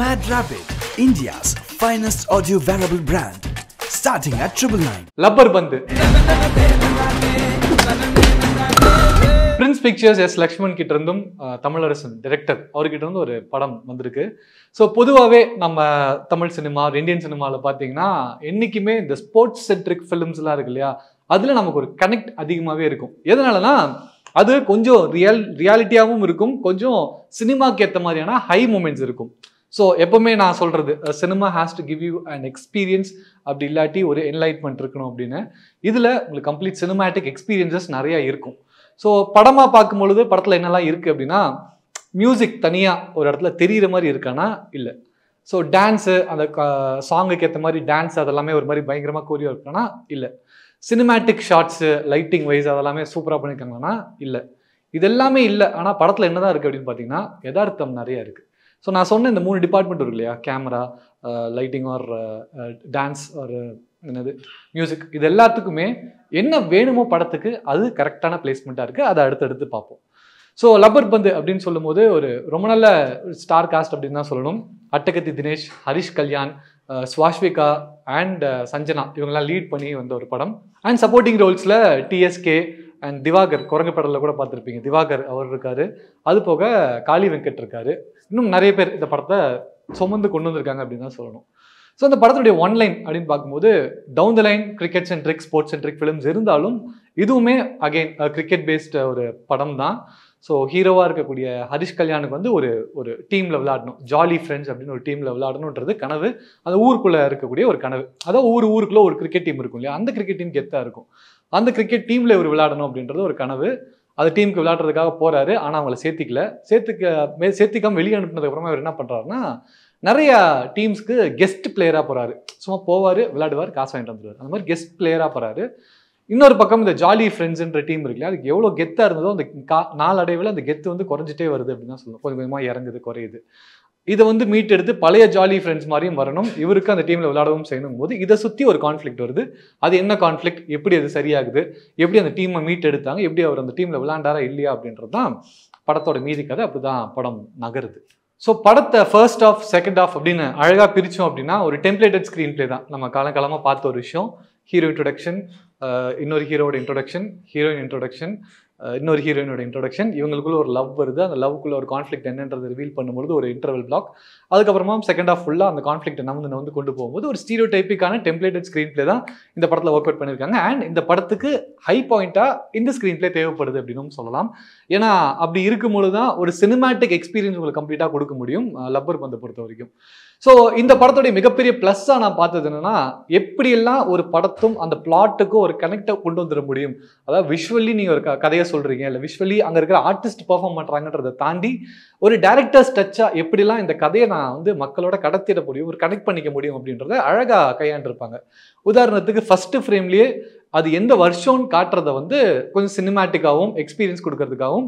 Mad Rabbit, India's finest audio wearable brand, starting at triple nine. Labbar Bandhu. Prince pictures S Lakshman கிட்டேருந்தும் Tamilarasan director அவர்கிட்ட இருந்து ஒரு படம் வந்திருக்கு ஸோ பொதுவாகவே நம்ம தமிழ் சினிமா இந்தியன் சினிமாவில் பார்த்தீங்கன்னா என்றைக்குமே இந்த ஸ்போர்ட்ஸ் சென்ட்ரிக் ஃபிலிம்ஸ்லாம் இருக்கு இல்லையா அதில் நமக்கு ஒரு கனெக்ட் அதிகமாகவே இருக்கும் எதனாலனா அது கொஞ்சம் ரியல் ரியாலிட்டியாகவும் இருக்கும் கொஞ்சம் சினிமாக்கு ஏற்ற மாதிரியான ஹை மூமெண்ட்ஸ் இருக்கும் ஸோ எப்போவுமே நான் சொல்கிறது cinema has to give you and experience அப்படி இல்லாட்டி ஒரு என்லைட்மெண்ட் இருக்கணும் அப்படின்னு இதில் உங்களுக்கு கம்ப்ளீட் சினிமேட்டிக் எக்ஸ்பீரியன்சஸ் நிறையா இருக்கும் ஸோ படமாக பார்க்கும்பொழுது படத்தில் என்னெல்லாம் இருக்குது அப்படின்னா மியூசிக் தனியாக ஒரு இடத்துல தெரிகிற மாதிரி இருக்கானா இல்லை ஸோ டான்ஸு அந்த சாங்குக்கு ஏற்ற மாதிரி டான்ஸ் அதெல்லாமே ஒரு மாதிரி பயங்கரமாக கோரியோ இருக்கானா இல்லை சினிமேட்டிக் ஷார்ட்ஸு லைட்டிங் வைஸ் அதெல்லாமே சூப்பராக பண்ணியிருக்காங்கன்னா இல்லை இதெல்லாமே இல்லை ஆனால் படத்தில் என்னதான் இருக்குது அப்படின்னு பார்த்தீங்கன்னா யதார்த்தம் நிறையா இருக்குது ஸோ நான் சொன்ன இந்த மூணு டிபார்ட்மெண்ட் இருக்கு இல்லையா camera lighting or dance or என்னது மியூசிக் இது எல்லாத்துக்குமே என்ன வேணுமோ படத்துக்கு அது கரெக்டான பிளேஸ்மெண்ட்டாக இருக்குது அதை அடுத்தடுத்து பார்ப்போம் ஸோ லப்பர் பந்து அப்படின்னு சொல்லும்போது ஒரு ரொம்ப நல்ல ஸ்டார் காஸ்ட் அப்படின்னு தான் சொல்லணும் அட்டகத்தி தினேஷ் ஹரிஷ் கல்யாண் ஸ்வாஸ்விகா அண்ட் சஞ்சனா இவங்கெல்லாம் லீட் பண்ணி வந்த ஒரு படம் அண்ட் சப்போர்ட்டிங் ரோல்ஸில் டிஎஸ்கே அண்ட் திவாகர் குரங்கு படலில் கூட பார்த்துருப்பீங்க திவாகர் அவர் இருக்காரு அது போக காளி வெங்கட் இருக்காரு இன்னும் நிறைய பேர் இந்த படத்தை சுமந்து கொண்டு வந்திருக்காங்க அப்படின்னு தான் சொல்லணும் ஸோ அந்த படத்துடைய ஒன் லைன் அப்படின்னு பார்க்கும்போது down the line cricket centric sports and films இருந்தாலும் இதுவுமே அகெயின் கிரிக்கெட் பேஸ்ட் ஒரு படம் தான் ஸோ ஹீரோவாக இருக்கக்கூடிய ஹரிஷ் கல்யாணுக்கு வந்து ஒரு ஒரு டீமில் விளையாடணும் ஜாலி ஃப்ரெண்ட்ஸ் அப்படின்னு ஒரு டீமில் விளையாடணுன்றது கனவு அந்த ஊருக்குள்ளே இருக்கக்கூடிய ஒரு கனவு அதாவது ஒவ்வொரு ஊருக்குள்ளே ஒரு கிரிக்கெட் டீம் இருக்கும் இல்லையா அந்த கிரிக்கெட் டீம் கெத்தாக இருக்கும் அந்த கிரிக்கெட் டீமில் இவர் விளையாடணும் அப்படின்றது ஒரு கனவு அது டீமுக்கு விளையாடுறதுக்காக போகிறாரு ஆனால் அவங்கள சேர்த்திக்கல சேர்த்துக்க மே சேர்த்திக்காமல் வெளியே அனுப்புனதுக்கப்புறமா இவர் என்ன பண்ணுறாருன்னா நிறையா டீம்ஸ்க்கு கெஸ்ட் பிளேயராக போகிறாரு சும்மா போவார் விளையாடுவார் காசு வாங்கிட்டு வந்துடுவார் அந்த மாதிரி கெஸ்ட் பிளேயராக போகிறாரு இன்னொரு பக்கம் இந்த ஜாலி ஃப்ரெண்ட்ஸ்ன்ற டீம் இருக்குல்ல அதுக்கு எவ்வளோ கெத்தாக இருந்ததோ அந்த கா நாளடைவில் அந்த கெத்து வந்து குறைஞ்சிட்டே வருது அப்படின்னு தான் சொல்லுவோம் கொஞ்சம் கொஞ்சமாக இறங்குது குறையுது இதை வந்து மீட்டெடுத்து பழைய ஜாலி ஃப்ரெண்ட்ஸ் மாதிரியும் வரணும் இவருக்கு அந்த டீமில் விளையாடவும் செய்யணும் போது இதை சுற்றி ஒரு கான்ஃப்ளிக்ட் வருது அது என்ன கான்ஃப்ளிக் எப்படி அது சரியாகுது எப்படி அந்த டீமை மீட் எடுத்தாங்க எப்படி அவர் அந்த டீமில் விளையாண்டாரா இல்லையா அப்படின்றது தான் படத்தோட மீதி கதை அப்படி தான் படம் நகருது ஸோ படத்தை ஃபர்ஸ்ட் ஆஃப் செகண்ட் ஆஃப் அப்படின்னு அழகாக பிரித்தோம் அப்படின்னா ஒரு டெம்ப்ளேட்டட் ஸ்க்ரீன் பிளே தான் நம்ம காலங்காலமாக பார்த்த ஒரு விஷயம் ஹீரோ இன்ட்ரொடக்ஷன் இன்னொரு ஹீரோட இன்ட்ரொடக்ஷன் ஹீரோயின் இன்ட்ரொடக்ஷன் இன்னொரு ஹீரோயினோட இன்ட்ரொடக்ஷன் இவங்களுக்குள்ள ஒரு லவ் வருது அந்த லவ்க்குள்ள ஒரு கான்ஃப்ளிக்ட் என்னன்றது ரிவீல் பண்ணும்போது ஒரு இன்டர்வல் பிளாக் அதுக்கப்புறமா செகண்ட் ஆஃப் ஃபுல்லாக அந்த கான்ஃப்ளிக்ட் நம்ம வந்து கொண்டு போகும்போது ஒரு ஸ்டீரியோ டைப்பிக்கான டெம்ப்ளேட்டட் ஸ்க்ரீன் பிளே தான் இந்த படத்தில் ஒர்க் அவுட் பண்ணியிருக்காங்க அண்ட் இந்த படத்துக்கு ஹை பாயிண்ட்டாக இந்த ஸ்க்ரீன் பிளே தேவைப்படுது அப்படின்னு சொல்லலாம் ஏன்னா அப்படி இருக்கும்போது தான் ஒரு சினிமாட்டிக் எக்ஸ்பீரியன்ஸ் உங்களுக்கு கம்ப்ளீட்டாக கொடுக்க முடியும் லப்பர் பந்தை பொறுத்த வரைக்கும் ஸோ இந்த படத்துடைய மிகப்பெரிய ப்ளஸ்ஸாக நான் பார்த்தது என்னென்னா எப்படியெல்லாம் ஒரு படத்தும் அந்த பிளாட்டுக்கும் ஒரு கனெக்டை கொண்டு வந்துட முடியும் அதாவது விஷுவலி நீங்கள் ஒரு க கதையை சொல்கிறீங்க இல்லை விஷுவலி அங்கே இருக்கிற ஆர்டிஸ்ட் பர்ஃபார்ம் பண்ணுறாங்கன்றதை தாண்டி ஒரு டேரக்டர்ஸ் டச்சாக எப்படிலாம் இந்த கதையை நான் வந்து மக்களோட கடத்திட முடியும் ஒரு கனெக்ட் பண்ணிக்க முடியும் அப்படின்றத அழகாக கையாண்டிருப்பாங்க உதாரணத்துக்கு ஃபஸ்ட்டு ஃப்ரேம்லேயே அது எந்த வருஷம்னு காட்டுறத வந்து கொஞ்சம் சினிமேட்டிக்காகவும் எக்ஸ்பீரியன்ஸ் கொடுக்கறதுக்காகவும்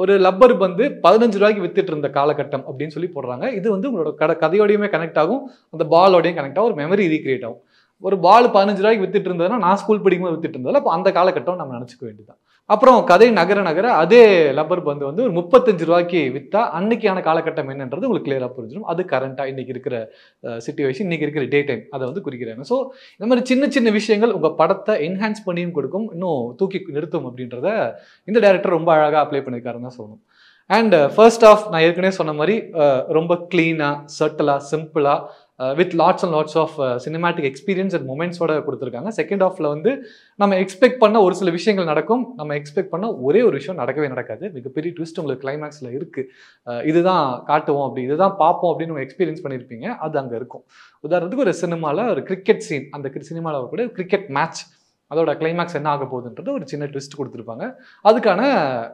ஒரு லப்பர் பந்து பதினஞ்சு ரூபாய்க்கு வித்துட்டு இருந்த காலகட்டம் அப்படின்னு சொல்லி போடுறாங்க இது வந்து உங்களோட கட கதையோடையுமே கனெக்ட் ஆகும் அந்த பாலோடையும் கனெக்ட் ஆகும் ஒரு மெமரி ரீக்ரியேட் ஆகும் ஒரு பால் பதினஞ்சு ரூபாய்க்கு வித்துட்டு இருந்ததுன்னா நான் ஸ்கூல் படிக்கும்போது வித்துட்டு இருந்ததில்ல அப்போ அந்த காலகட்டம் நம்ம நினச்சிக்க வேண்டியதான் அப்புறம் கதை நகர நகர அதே லப்பர் பந்து வந்து ஒரு முப்பத்தஞ்சு ரூபாய்க்கு விற்றா அன்னைக்கான காலகட்டம் என்னன்றது உங்களுக்கு கிளியராக புரிஞ்சிடும் அது கரண்ட்டாக இன்னைக்கு இருக்கிற சுச்சுவேஷன் இன்னைக்கு இருக்கிற டே டைம் அதை வந்து குறிக்கிறாங்க ஸோ இந்த மாதிரி சின்ன சின்ன விஷயங்கள் உங்கள் படத்தை என்ஹான்ஸ் பண்ணியும் கொடுக்கும் இன்னும் தூக்கி நிறுத்தும் அப்படின்றத இந்த டேரக்டர் ரொம்ப அழகாக அப்ளை பண்ணியிருக்காருன்னு தான் சொல்லணும் அண்ட் ஃபர்ஸ்ட் ஆஃப் நான் ஏற்கனவே சொன்ன மாதிரி ரொம்ப க்ளீனாக சட்டிலாக சிம்பிளாக with lots and lots of cinematic experience and மூமெண்ட்ஸோட கொடுத்துருக்காங்க செகண்ட் ஆஃபில் வந்து நம்ம எக்ஸ்பெக்ட் பண்ண ஒரு சில விஷயங்கள் நடக்கும் நம்ம எக்ஸ்பெக்ட் பண்ண ஒரே ஒரு விஷயம் நடக்கவே நடக்காது மிகப்பெரிய ட்விஸ்ட் உங்களுக்கு கிளைமேக்ஸில் இருக்குது uh, இதுதான் காட்டுவோம் அப்படி இதுதான் பார்ப்போம் அப்படின்னு நம்ம எக்ஸ்பீரியன்ஸ் பண்ணியிருப்பீங்க அது அங்கே இருக்கும் உதாரணத்துக்கு ஒரு சினிமாவில் ஒரு கிரிக்கெட் சீன் அந்த சினிமாவில் கூட கிரிக்கெட் மேட்ச் அதோட கிளைமேக்ஸ் என்ன ஆக போகுதுன்றது ஒரு சின்ன ட்விஸ்ட் கொடுத்துருப்பாங்க அதுக்கான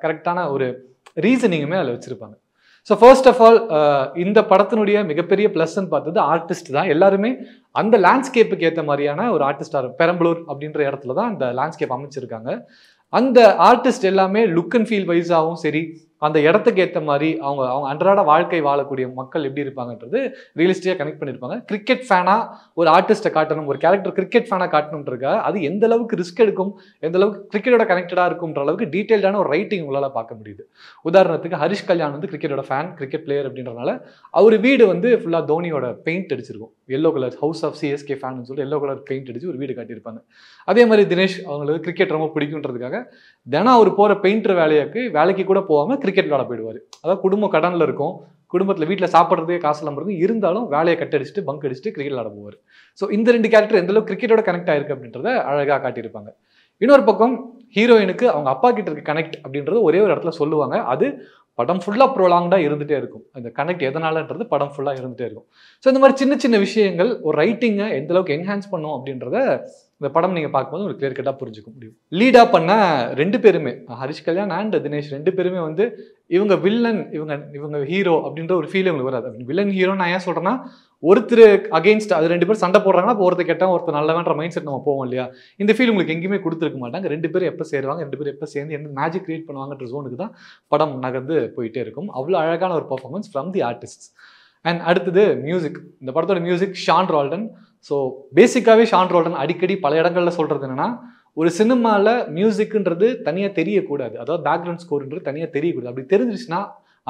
கரெக்டான ஒரு ரீசனிங்குமே அதில் வச்சுருப்பாங்க ஸோ ஃபர்ஸ்ட் ஆஃப் ஆல் இந்த படத்தினுடைய மிகப்பெரிய ப்ளஸ்ன்னு பார்த்தது ஆர்டிஸ்ட் தான் எல்லாருமே அந்த லேண்ட்ஸ்கேப்புக்கு ஏற்ற மாதிரியான ஒரு ஆர்டிஸ்டாக பெரம்பலூர் அப்படின்ற இடத்துல தான் அந்த லேண்ட்ஸ்கேப் அமைச்சிருக்காங்க அந்த ஆர்டிஸ்ட் எல்லாமே லுக் அண்ட் ஃபீல் வைஸாகவும் சரி அந்த இடத்துக்கு ஏற்ற மாதிரி அவங்க அவங்க அன்றாட வாழ்க்கை வாழக்கூடிய மக்கள் எப்படி இருப்பாங்கன்றது ரியலிஸ்டிக்காக கனெக்ட் பண்ணியிருப்பாங்க கிரிக்கெட் ஃபேனாக ஒரு ஆர்டிஸ்ட்டை காட்டணும் ஒரு கேரக்டர் கிரிக்கெட் ஃபேனாக காட்டணுன்றக்கா அது எந்த அளவுக்கு ரிஸ்க் எடுக்கும் எந்த அளவுக்கு கிரிக்கெட்டோட கனெக்டடாக இருக்கும்ன்ற அளவுக்கு டீட்டெயில்டான ஒரு ரைட்டிங் உங்களால் பார்க்க முடியுது உதாரணத்துக்கு ஹரிஷ் கல்யாண் வந்து கிரிக்கெட்டோட ஃபேன் கிரிக்கெட் பிளேயர் அப்படின்றனால அவர் வீடு வந்து ஃபுல்லாக தோனியோட பெயிண்ட் அடிச்சிருக்கும் yellow colour house of CSK fan சொல்லி எல்லோ கலர் பெயிண்ட் அடித்து ஒரு வீடு காட்டியிருப்பாங்க அதே மாதிரி தினேஷ் அவங்களுக்கு கிரிக்கெட் ரொம்ப பிடிக்குன்றதுக்காக தினம் அவர் போகிற பெயிண்டர் வேலையாக்கு வேலைக்கு கூட போகாமல் கிரிக்கெட் விளாட போயிடுவார் அதாவது குடும்பம் கடனில் இருக்கும் குடும்பத்தில் வீட்டில் சாப்பிட்றதுக்கே காசு இல்லாமல் இருக்கும் இருந்தாலும் வேலையை கட் அடிச்சுட்டு பங்க் அடிச்சுட்டு கிரிக்கெட் விளாட போவார் ஸோ இந்த ரெண்டு கேரக்டர் எந்தளவுக்கு கிரிக்கெட்டோட கனெக்ட் ஆயிருக்கு அப்படின்றத அழகாக காட்டியிருப்பாங்க இன்னொரு பக்கம் ஹீரோயினுக்கு அவங்க அப்பா கிட்ட இருக்க கனெக்ட் அப்படின்றது ஒரே ஒரு இடத்துல சொல்லுவாங்க அது படம் ஃபுல்லாக ப்ரொலாங்டாக இருந்துகிட்டே இருக்கும் அந்த கனெக்ட் எதனாலன்றது படம் ஃபுல்லாக இருந்துகிட்டே இருக்கும் ஸோ இந்த மாதிரி சின்ன சின்ன விஷயங்கள் ஒரு ரைட்டிங்கை எந்தளவுக்கு என்ஹான்ஸ் பண்ணும் அப்படின்றத இந்த படம் நீங்கள் பார்க்கும்போது ஒரு கிளியர் கட்டாக புரிஞ்சுக்க முடியும் லீடாக பண்ணால் ரெண்டு பேருமே ஹரிஷ் கல்யாண் அண்ட் தினேஷ் ரெண்டு பேருமே வந்து இவங்க வில்லன் இவங்க இவங்க ஹீரோ அப்படின்ற ஒரு ஃபீல் இவங்களுக்கு வராது வில்லன் ஹீரோ நான் ஏன் சொல்கிறேன்னா ஒருத்தர் அகேன்ஸ்ட் அது ரெண்டு பேரும் சண்டை போடுறாங்கன்னா கேட்டால் ஒருத்தர் நல்ல ஒருத்தர் நல்லவன்ற மைண்ட் செட் நம்ம போவோம் இல்லையா இந்த ஃபீல் உங்களுக்கு எங்கேயுமே கொடுத்துருக்க மாட்டாங்க ரெண்டு பேரும் எப்போ சேருவாங்க ரெண்டு பேரும் எப்போ சேர்ந்து என்ன மேஜிக் கிரியேட் பண்ணுவாங்கன்ற ஜோனுக்கு தான் படம் நகர்ந்து போயிட்டே இருக்கும் அவ்வளோ அழகான ஒரு performance from the artist and அடுத்தது மியூசிக் இந்த படத்தோட மியூசிக் ஷான் ரால்டன் ஸோ பேசிக்காகவே ஷான் ரோல்டன் அடிக்கடி பல இடங்களில் சொல்கிறது என்னென்னா ஒரு சினிமாவில் மியூசிக்குன்றது தனியாக தெரியக்கூடாது அதாவது பேக்ரவுண்ட் ஸ்கோருன்றது தனியாக தெரியக்கூடாது அப்படி தெரிஞ்சிருச்சுன்னா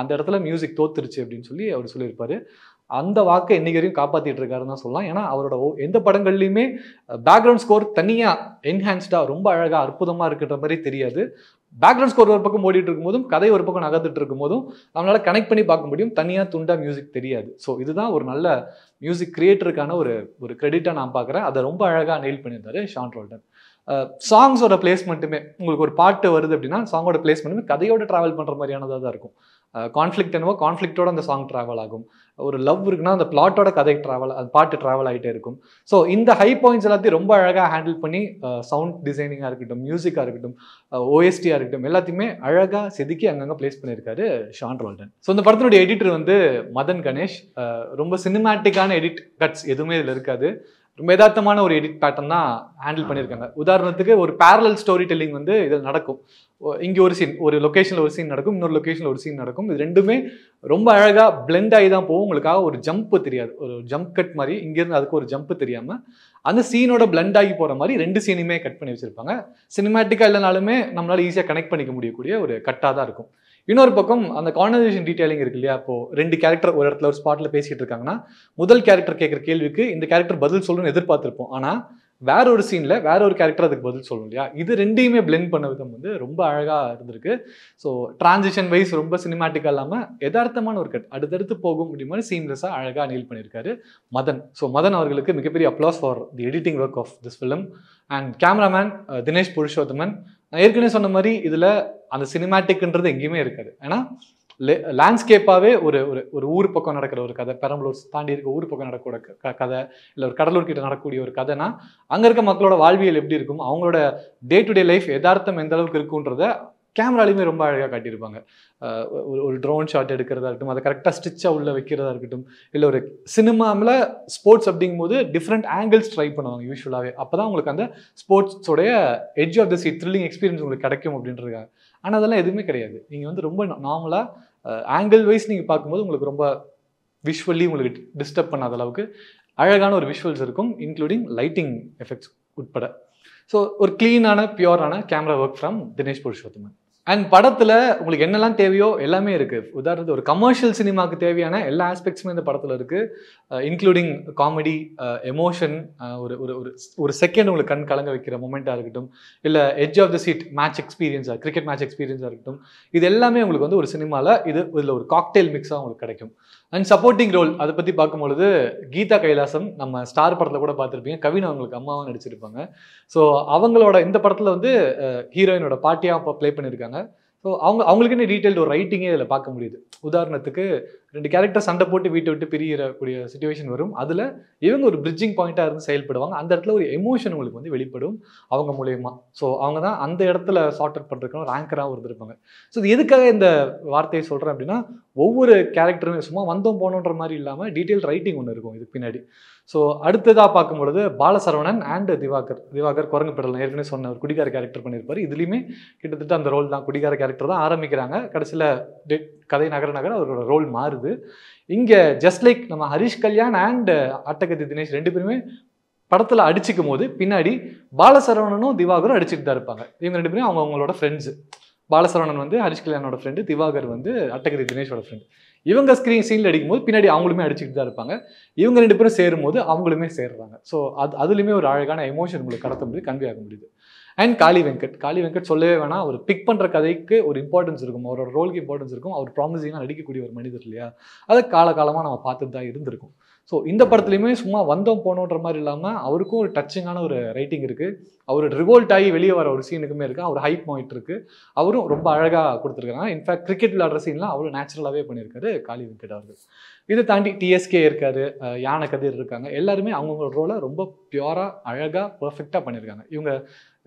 அந்த இடத்துல மியூசிக் தோத்துருச்சு அப்படின்னு சொல்லி அவர் சொல்லியிருப்பார் அந்த வாக்கை இன்னைக்கு வரையும் காப்பாற்றிட்டு இருக்காருன்னு தான் சொல்லலாம் ஏன்னா அவரோட எந்த படங்கள்லையுமே பேக்ரவுண்ட் ஸ்கோர் தனியாக என்ஹான்ஸ்டாக ரொம்ப அழகாக அற்புதமாக இருக்கின்ற மாதிரி தெரியாது பேக்ரவுண்ட் ஸ்கோர் ஒரு பக்கம் ஓடிட்டு இருக்கும்போதும் கதை ஒரு பக்கம் நகர்ந்துட்டு இருக்கும்போதும் நம்மளால் கனெக்ட் பண்ணி பார்க்க முடியும் தனியாக துண்டாக மியூசிக் தெரியாது ஸோ இதுதான் ஒரு நல்ல மியூசிக் கிரியேட்டருக்கான ஒரு ஒரு கிரெடிட்டாக நான் பார்க்குறேன் அதை ரொம்ப அழகாக நெயில் பண்ணியிருந்தாரு ஷான் ரோல்டன் சாங்ஸோட பிளேஸ்மெண்ட்டுமே உங்களுக்கு ஒரு பாட்டு வருது அப்படின்னா சாங்கோட பிளேஸ்மெண்ட்டுமே கதையோட ட்ராவல் பண்ணுற மாதிரியானதாக தான் இருக்கும் கான்ஃப்ளிக்ட் என்னவோ கான்ஃப்ளிக்டோட அந்த சாங் ட்ராவல் ஆகும் ஒரு லவ் இருக்குன்னா அந்த பிளாட்டோட கதை ட்ராவல் அது பாட்டு ட்ராவல் ஆகிட்டே இருக்கும் ஸோ இந்த ஹை பாயிண்ட்ஸ் எல்லாத்தையும் ரொம்ப அழகாக ஹேண்டில் பண்ணி சவுண்ட் டிசைனிங்காக இருக்கட்டும் மியூசிக்காக இருக்கட்டும் ஓஎஸ்டியாக இருக்கட்டும் எல்லாத்தையுமே அழகாக செதுக்கி அங்கங்கே பிளேஸ் பண்ணியிருக்காரு ஷான் ரோல்டன் ஸோ இந்த படத்தினுடைய எடிட்டர் வந்து மதன் கணேஷ் ரொம்ப சினிமேட்டிக்கான எடிட் கட்ஸ் எதுவுமே இதில் இருக்காது ரொம்ப யதார்த்தமான ஒரு எடிட் பேட்டர்ன் தான் ஹேண்டில் பண்ணியிருக்காங்க உதாரணத்துக்கு ஒரு பேரலல் ஸ்டோரி டெல்லிங் வந்து இதில் நடக்கும் இங்கே ஒரு சீன் ஒரு லொக்கேஷனில் ஒரு சீன் நடக்கும் இன்னொரு லொக்கேஷனில் ஒரு சீன் நடக்கும் இது ரெண்டுமே ரொம்ப அழகாக பிளெண்ட் ஆகி தான் போகும் உங்களுக்காக ஒரு ஜம்ப்பு தெரியாது ஒரு ஜம்ப் கட் மாதிரி இங்கேருந்து அதுக்கு ஒரு ஜம்ப்பு தெரியாமல் அந்த சீனோட பிளண்ட் ஆகி போகிற மாதிரி ரெண்டு சீனுமே கட் பண்ணி வச்சுருப்பாங்க சினிமேட்டிக்கா இல்லைனாலுமே நம்மளால் ஈஸியாக கனெக்ட் பண்ணிக்க முடியக்கூடிய ஒரு கட்டாக தான் இருக்கும் இன்னொரு பக்கம் அந்த கான்வர்சேஷன் டீட்டெயிலிங் இருக்கு இல்லையா இப்போ ரெண்டு கேரக்டர் ஒரு இடத்துல ஒரு ஸ்பாட்டில் பேசிகிட்டு இருக்காங்கன்னா முதல் கேரக்டர் கேட்குற கேள்விக்கு இந்த கேரக்டர் பதில் சொல்லணும்னு எதிர்பார்த்துருப்போம் ஆனால் வேற ஒரு சீனில் வேற ஒரு கேரக்டர் அதுக்கு பதில் சொல்லணும் இல்லையா இது ரெண்டையுமே பிளெண்ட் பண்ண விதம் வந்து ரொம்ப அழகாக இருந்திருக்கு ஸோ டிரான்சிஷன் வைஸ் ரொம்ப சினிமாட்டிக்காக இல்லாமல் எதார்த்தமான ஒரு கட் அடுத்தடுத்து போகும் மாதிரி சீம்லெஸ்ஸாக அழகாக நீல் பண்ணியிருக்காரு மதன் ஸோ மதன் அவர்களுக்கு மிகப்பெரிய applause for the editing work of this film and cameraman Dinesh Purushothaman நான் ஏற்கனவே சொன்ன மாதிரி இதில் அந்த சினிமேட்டிக்ன்றது எங்கேயுமே இருக்காது ஏன்னா லேண்ட்ஸ்கேப்பாகவே ஒரு ஒரு ஒரு ஊர் பக்கம் நடக்கிற ஒரு கதை பெரம்பலூர் தாண்டி இருக்க ஊர் பக்கம் நடக்கக்கூடிய கதை இல்லை ஒரு கடலூர் கிட்ட நடக்கக்கூடிய ஒரு கதைனா அங்கே இருக்க மக்களோட வாழ்வியல் எப்படி இருக்கும் அவங்களோட டே டு டே லைஃப் எதார்த்தம் எந்த அளவுக்கு இருக்குன்றத கேமராலையுமே ரொம்ப அழகாக காட்டியிருப்பாங்க ஒரு ஒரு ட்ரோன் ஷாட் எடுக்கிறதா இருக்கட்டும் அதை கரெக்டாக ஸ்டிச்சாக உள்ளே வைக்கிறதா இருக்கட்டும் இல்லை ஒரு சினிமாவில் ஸ்போர்ட்ஸ் அப்படிங்கும் போது டிஃப்ரெண்ட் ஆங்கிள்ஸ் ட்ரை பண்ணுவாங்க யூஸ்வலாகவே அப்போ தான் உங்களுக்கு அந்த ஸ்போர்ட்ஸோடைய edge of the seat thrilling experience உங்களுக்கு கிடைக்கும் அப்படின்றதுக்காக ஆனால் அதெல்லாம் எதுவுமே கிடையாது நீங்கள் வந்து ரொம்ப நார்மலாக ஆங்கிள் வைஸ் நீங்கள் பார்க்கும்போது உங்களுக்கு ரொம்ப விஷுவல்லி உங்களுக்கு டிஸ்டர்ப் பண்ணாத அளவுக்கு அழகான ஒரு விஷுவல்ஸ் இருக்கும் இன்க்ளூடிங் லைட்டிங் எஃபெக்ட்ஸ் உட்பட ஸோ ஒரு க்ளீனான பியூரான camera work from Dinesh Purushothaman and படத்தில் உங்களுக்கு என்னெல்லாம் தேவையோ எல்லாமே இருக்குது உதாரணத்துக்கு ஒரு கமர்ஷியல் சினிமாவுக்கு தேவையான எல்லா ஆஸ்பெக்ட்ஸுமே இந்த படத்தில் இருக்குது இன்க்ளூடிங் காமெடி எமோஷன் ஒரு ஒரு ஒரு ஒரு செகண்ட் உங்களுக்கு கண் கலங்க வைக்கிற மூமெண்ட்டாக இருக்கட்டும் இல்லை edge of the seat match எக்ஸ்பீரியன்ஸாக கிரிக்கெட் மேட்ச் எக்ஸ்பீரியன்ஸாக இருக்கட்டும் இது எல்லாமே உங்களுக்கு வந்து ஒரு சினிமாவில் இது இதில் ஒரு காக்டெயில் மிக்ஸாக உங்களுக்கு கிடைக்கும் அண்ட் சப்போர்ட்டிங் ரோல் அதை பற்றி பார்க்கும்பொழுது கீதா கைலாசம் நம்ம ஸ்டார் படத்தில் கூட பார்த்துருப்பீங்க கவின் அவங்களுக்கு அம்மாவும் நடிச்சிருப்பாங்க ஸோ அவங்களோட இந்த படத்தில் வந்து ஹீரோயினோட பாட்டியாக ப்ளே பண்ணியிருக்காங்க ஸோ அவங்க அவங்களுக்குன்னு டீட்டெயில்டு ஒரு ரைட்டிங்கே இதில் பார்க்க முடியுது உதாரணத்துக்கு ரெண்டு கேரக்டர் சண்டை போட்டு வீட்டை விட்டு பிரியக்கூடிய சுச்சுவேஷன் வரும் அதில் இவங்க ஒரு பிரிட்ஜிங் பாயிண்ட்டாக இருந்து செயல்படுவாங்க அந்த இடத்துல ஒரு எமோஷன் உங்களுக்கு வந்து வெளிப்படும் அவங்க மூலயமா ஸோ அவங்க தான் அந்த இடத்துல சார்ட் அவுட் பண்ணுறதுக்கு ரேங்கராக இருந்திருப்பாங்க ஸோ இது எதுக்காக இந்த வார்த்தையை சொல்கிறேன் அப்படின்னா ஒவ்வொரு கேரக்டருமே சும்மா வந்தோம் போனோன்ற மாதிரி இல்லாமல் டீட்டெயில் ரைட்டிங் ஒன்று இருக்கும் இதுக்கு பின்னாடி ஸோ அடுத்ததாக பார்க்கும்பொழுது பாலசரவணன் அண்ட் திவாகர் திவாகர் குரங்கு படலாம் ஏற்கனவே சொன்ன ஒரு குடிகார கேரக்டர் பண்ணியிருப்பார் இதுலேயுமே கிட்டத்தட்ட அந்த ரோல் தான் குடிகார கேரக்டர் தான் ஆரம்பிக்கிறாங்க கடைசியில் கதை நகர நகர அவரோட ரோல் மாறுது இங்கே ஜஸ்ட் லைக் நம்ம ஹரிஷ் கல்யாண் அண்ட் அட்டகதி தினேஷ் ரெண்டு பேருமே படத்தில் அடிச்சுக்கும் போது பின்னாடி பாலசரவணனும் திவாகரும் அடிச்சுட்டு தான் இருப்பாங்க இவங்க ரெண்டு பேரும் அவங்க அவங்களோட ஃப்ரெண்ட்ஸு பாலசரவணன் வந்து ஹரிஷ் கல்யாணோட ஃப்ரெண்டு திவாகர் வந்து அட்டகதி தினேஷோட ஃப்ரெண்டு இவங்க ஸ்க்ரீன் சீனில் அடிக்கும்போது பின்னாடி அவங்களுமே அடிச்சுட்டு தான் இருப்பாங்க இவங்க ரெண்டு பேரும் சேரும் போது அவங்களுமே சேர்றாங்க ஸோ அது அதுலேயுமே ஒரு அழகான எமோஷன் உங்களுக்கு கடத்த முடியுது கன்வே ஆக முடியுது அண்ட் காளி வெங்கட் காளி வெங்கட் சொல்லவே வேணாம் அவர் பிக் பண்ணுற கதைக்கு ஒரு இம்பார்ட்டன்ஸ் இருக்கும் அவரோட ரோலுக்கு இம்பார்ட்டன்ஸ் இருக்கும் அவர் ப்ராமிசிங்காக நடிக்கக்கூடிய ஒரு மனிதர் இல்லையா அதை காலகாலமாக நம்ம பார்த்துட்டு தான் இருந்திருக்கும் ஸோ இந்த படத்துலையுமே சும்மா வந்தோம் போனோன்ற மாதிரி இல்லாமல் அவருக்கும் ஒரு டச்சிங்கான ஒரு ரைட்டிங் இருக்குது அவர் ரிவோல்ட் ஆகி வெளியே வர ஒரு சீனுக்குமே இருக்குது அவர் ஹைப் பாயிண்ட் இருக்குது அவரும் ரொம்ப அழகாக கொடுத்துருக்காங்க இன்ஃபேக்ட் கிரிக்கெட் விளையாடுற சீன்லாம் அவ்வளோ நேச்சுரலாகவே பண்ணியிருக்காரு காளி வெங்கட் அவர்கள் இதை தாண்டி டிஎஸ்கே இருக்காரு யானை கதிர் இருக்காங்க எல்லாருமே அவங்கவுங்களோட ரோலை ரொம்ப பியூராக அழகாக பர்ஃபெக்டாக பண்ணியிருக்காங்க இவங்க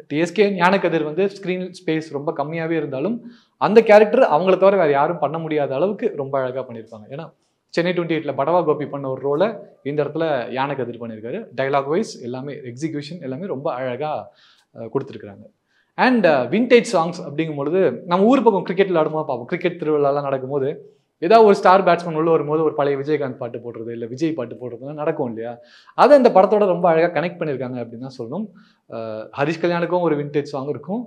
டிஎஸ்கே யானை கதிர் வந்து ஸ்க்ரீன் ஸ்பேஸ் ரொம்ப கம்மியாகவே இருந்தாலும் அந்த கேரக்டர் அவங்கள தவிர வேறு யாரும் பண்ண முடியாத அளவுக்கு ரொம்ப அழகாக பண்ணியிருப்பாங்க ஏன்னா சென்னை டுவெண்ட்டி எயிட்டில் படவா கோபி பண்ண ஒரு ரோலை இந்த இடத்துல யானை கதிர் பண்ணியிருக்காரு டைலாக் வைஸ் எல்லாமே எக்ஸிக்யூஷன் எல்லாமே ரொம்ப அழகாக கொடுத்துருக்குறாங்க அண்ட் வின்டேஜ் சாங்ஸ் அப்படிங்கும்பொழுது நம்ம ஊர் பக்கம் கிரிக்கெட் விளாடுமா பார்ப்போம் கிரிக்கெட் திருவிழாலாம் நடக்கும்போது ஏதாவது ஒரு ஸ்டார் பேட்ஸ்மேன் உள்ள வரும்போது ஒரு பழைய விஜயகாந்த் பாட்டு போடுறது இல்லை விஜய் பாட்டு போடுறதுலாம் நடக்கும் இல்லையா அதை இந்த படத்தோட ரொம்ப அழகாக கனெக்ட் பண்ணியிருக்காங்க அப்படின்னு தான் சொல்லணும் ஹரிஷ் கல்யாணுக்கும் ஒரு விண்டேஜ் சாங் இருக்கும்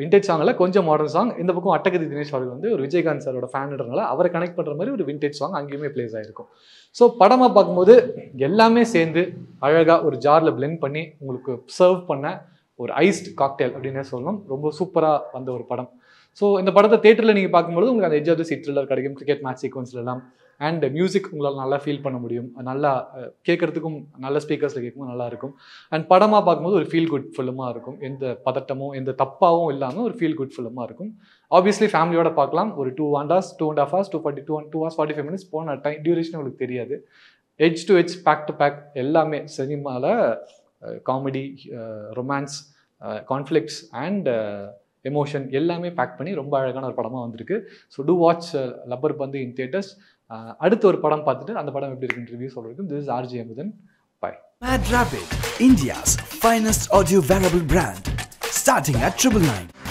விண்டேஜ் சாங்கில் கொஞ்சம் மாடர்ன் சாங் இந்த பக்கம் அட்டகதி தினேஷ் அவர்கள் வந்து ஒரு விஜயகாந்த் சாரோட ஃபேனுன்றனால அவரை கனெக்ட் பண்ணுற மாதிரி ஒரு விண்டேஜ் சாங் அங்கேயுமே பிளேஸ் ஆகிருக்கும் ஸோ படமாக பார்க்கும்போது எல்லாமே சேர்ந்து அழகாக ஒரு ஜாரில் பிளெண்ட் பண்ணி உங்களுக்கு சர்வ் பண்ண ஒரு ஐஸ்ட் காக்டெயில் அப்படின்னே சொல்லணும் ரொம்ப சூப்பராக வந்த ஒரு படம் ஸோ இந்த படத்தை தேட்டரில் நீங்கள் பார்க்கும்போது உங்களுக்கு அந்த எஜ் ஆஃப் தி த்ரில்லர் கிடைக்கும் கிரிக்கெட் மேட்ச் சீக்வன்ஸ்ல எல்லாம் அண்ட் மியூசிக் உங்களால் நல்லா ஃபீல் பண்ண முடியும் நல்லா கேட்குறதுக்கும் நல்ல ஸ்பீக்கர்ஸில் கேட்கும் நல்லா இருக்கும் அண்ட் படமாக பார்க்கும்போது ஒரு ஃபீல் குட் ஃபுல்லுமாக இருக்கும் எந்த பதட்டமும் எந்த தப்பாகவும் இல்லாமல் ஒரு ஃபீல் குட் ஃபுல்லுமாக இருக்கும் ஆப்வியஸ்லி ஃபேமிலியோட பார்க்கலாம் ஒரு two and hours two and half hours two forty two two hours forty five minutes போன டைம் டியூரேஷன் உங்களுக்கு தெரியாது H to H back to back எல்லாமே சினிமாவில் comedy romance conflicts and emotion எல்லாமே பேக் பண்ணி ரொம்ப அழகான ஒரு படமாக வந்திருக்கு ஸோ டூ வாட்ச் லப்பர் பந்து இன் தியேட்டர்ஸ் அடுத்த ஒரு படம் பார்த்துட்டு அந்த படம் எப்படி இருக்குன்னு ரிவ்யூ சொல்கிறதுக்கு திஸ் இஸ் ஆர்ஜி அமுதன் பாய் Mad Rapid, India's finest audio wearable brand, starting at triple nine.